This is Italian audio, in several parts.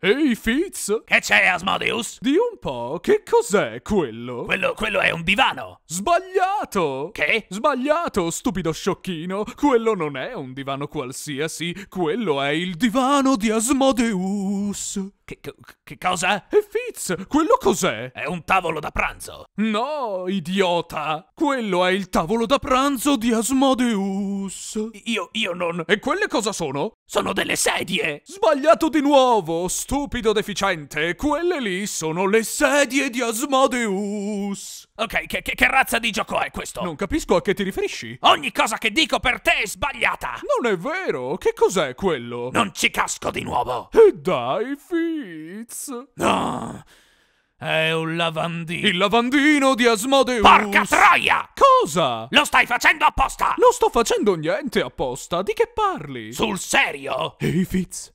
Ehi Fitz? Che c'è Asmodeus? Di un po', che cos'è quello? Quello, quello è un divano! Sbagliato! Che? Sbagliato, stupido sciocchino! Quello non è un divano qualsiasi, quello è il divano di Asmodeus! Che, che, che cosa? E Fitz, quello cos'è? È un tavolo da pranzo! No, idiota! Quello è il tavolo da pranzo di Asmodeus! Io, io non... E quelle cosa sono? Sono delle sedie! Sbagliato di nuovo, stupido! stupido deficiente, quelle lì sono le sedie di Asmodeus. Ok, che, che, che, razza di gioco è questo? Non capisco a che ti riferisci. Ogni cosa che dico per te è sbagliata. Non è vero, che cos'è quello? Non ci casco di nuovo. E dai, Fitz. No. È un lavandino. Il lavandino di Asmodeus. Porca troia! Cosa? Lo stai facendo apposta! Non sto facendo niente apposta. Di che parli? Sul serio? Ehi, hey, Fitz.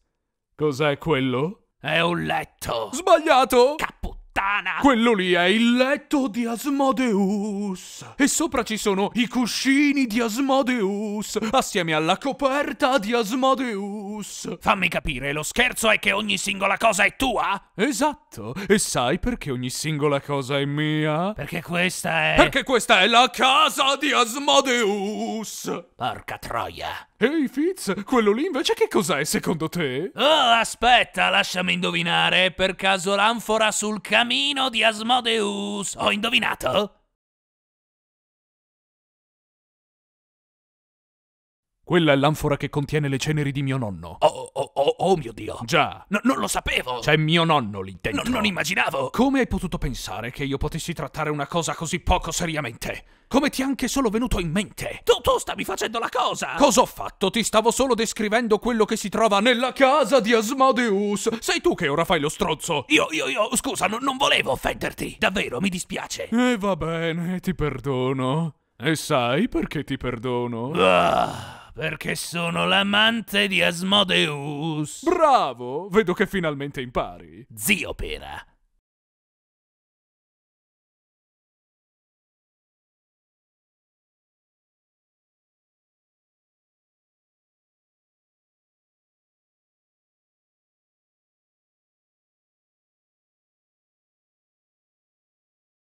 Cos'è quello? È un letto. Sbagliato! Caputtana! Quello lì è il letto di Asmodeus. E sopra ci sono i cuscini di Asmodeus, assieme alla coperta di Asmodeus. Bruce. Fammi capire, lo scherzo è che ogni singola cosa è tua? Esatto. E sai perché ogni singola cosa è mia? Perché questa è... Perché questa è la casa di Asmodeus. Porca troia. Ehi Fitz, quello lì invece che cos'è secondo te? Oh, aspetta, lasciami indovinare. È Per caso l'anfora sul camino di Asmodeus. Ho indovinato? Quella è l'anfora che contiene le ceneri di mio nonno. Oh, oh, oh, oh mio Dio. Già. No, non lo sapevo. C'è mio nonno lì dentro. No, non immaginavo. Come hai potuto pensare che io potessi trattare una cosa così poco seriamente? Come ti è anche solo venuto in mente? Tu, tu stavi facendo la cosa! Cosa ho fatto? Ti stavo solo descrivendo quello che si trova nella casa di Asmodeus! Sei tu che ora fai lo strozzo! Io, io, io, scusa, no, non volevo offenderti! Davvero, mi dispiace! E eh, va bene, ti perdono. E sai perché ti perdono? Ah perché sono l'amante di Asmodeus. Bravo, vedo che finalmente impari. Zio Pera,